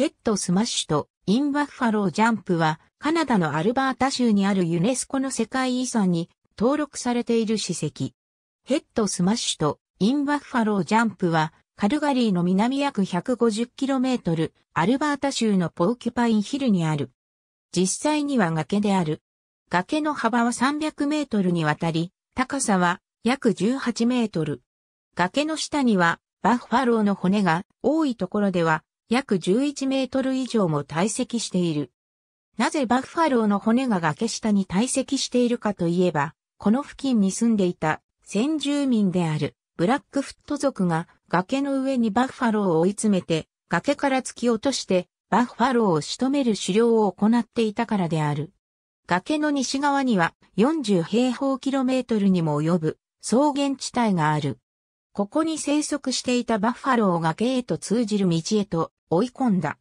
ヘッドスマッシュとインバッファロージャンプはカナダのアルバータ州にあるユネスコの世界遺産に登録されている史跡。ヘッドスマッシュとインバッファロージャンプはカルガリーの南約 150km アルバータ州のポーキュパインヒルにある。実際には崖である。崖の幅は300メートルにわたり、高さは約18メートル。崖の下にはバッファローの骨が多いところでは約11メートル以上も堆積している。なぜバッファローの骨が崖下に堆積しているかといえば、この付近に住んでいた先住民であるブラックフット族が崖の上にバッファローを追い詰めて崖から突き落としてバッファローを仕留める狩猟を行っていたからである。崖の西側には40平方キロメートルにも及ぶ草原地帯がある。ここに生息していたバッファローが崖へと通じる道へと追い込んだ。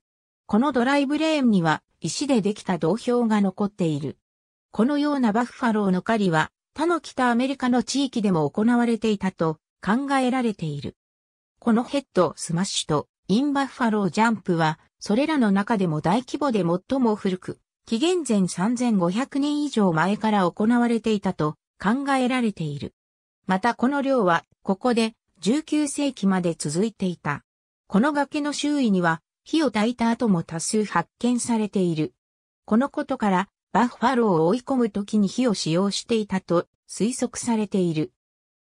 このドライブレーンには石でできた銅標が残っている。このようなバッファローの狩りは他の北アメリカの地域でも行われていたと考えられている。このヘッドスマッシュとインバッファロージャンプはそれらの中でも大規模で最も古く、紀元前3500年以上前から行われていたと考えられている。またこの量はここで19世紀まで続いていた。この崖の周囲には火を焚いた跡も多数発見されている。このことから、バッファローを追い込む時に火を使用していたと推測されている。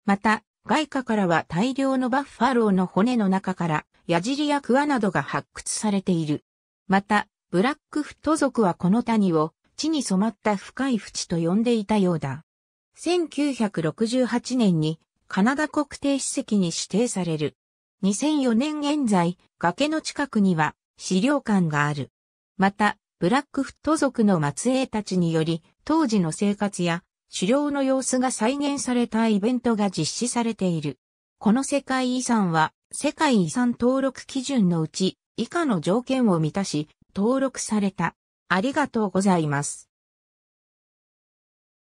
また、外貨からは大量のバッファローの骨の中から矢尻やクワなどが発掘されている。また、ブラックフット族はこの谷を地に染まった深い淵と呼んでいたようだ。1968年にカナダ国定史跡に指定される。2004年現在、崖の近くには資料館がある。また、ブラックフット族の末裔たちにより、当時の生活や狩猟の様子が再現されたイベントが実施されている。この世界遺産は、世界遺産登録基準のうち、以下の条件を満たし、登録された。ありがとうございます。